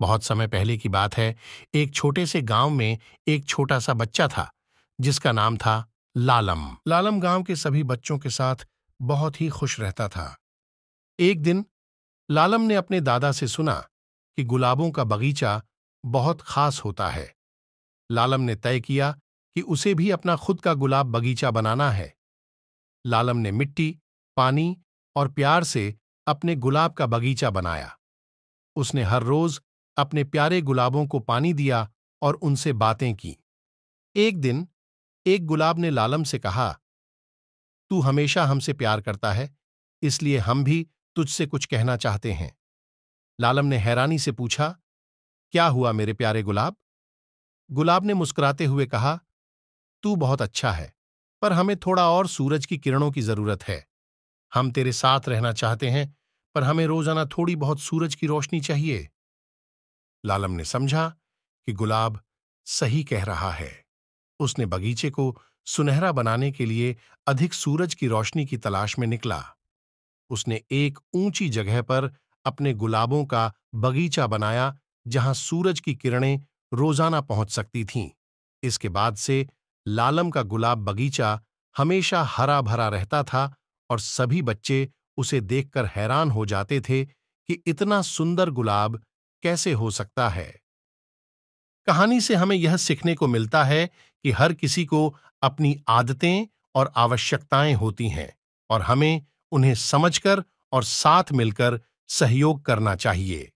बहुत समय पहले की बात है एक छोटे से गांव में एक छोटा सा बच्चा था जिसका नाम था लालम लालम गांव के सभी बच्चों के साथ बहुत ही खुश रहता था एक दिन लालम ने अपने दादा से सुना कि गुलाबों का बगीचा बहुत खास होता है लालम ने तय किया कि उसे भी अपना खुद का गुलाब बगीचा बनाना है लालम ने मिट्टी पानी और प्यार से अपने गुलाब का बगीचा बनाया उसने हर रोज अपने प्यारे गुलाबों को पानी दिया और उनसे बातें की एक दिन एक गुलाब ने लालम से कहा तू हमेशा हमसे प्यार करता है इसलिए हम भी तुझसे कुछ कहना चाहते हैं लालम ने हैरानी से पूछा क्या हुआ मेरे प्यारे गुलाब गुलाब ने मुस्कुराते हुए कहा तू बहुत अच्छा है पर हमें थोड़ा और सूरज की किरणों की जरूरत है हम तेरे साथ रहना चाहते हैं पर हमें रोजाना थोड़ी बहुत सूरज की रोशनी चाहिए लालम ने समझा कि गुलाब सही कह रहा है उसने बगीचे को सुनहरा बनाने के लिए अधिक सूरज की रोशनी की तलाश में निकला उसने एक ऊंची जगह पर अपने गुलाबों का बगीचा बनाया जहां सूरज की किरणें रोजाना पहुंच सकती थीं इसके बाद से लालम का गुलाब बगीचा हमेशा हरा भरा रहता था और सभी बच्चे उसे देखकर हैरान हो जाते थे कि इतना सुंदर गुलाब कैसे हो सकता है कहानी से हमें यह सीखने को मिलता है कि हर किसी को अपनी आदतें और आवश्यकताएं होती हैं और हमें उन्हें समझकर और साथ मिलकर सहयोग करना चाहिए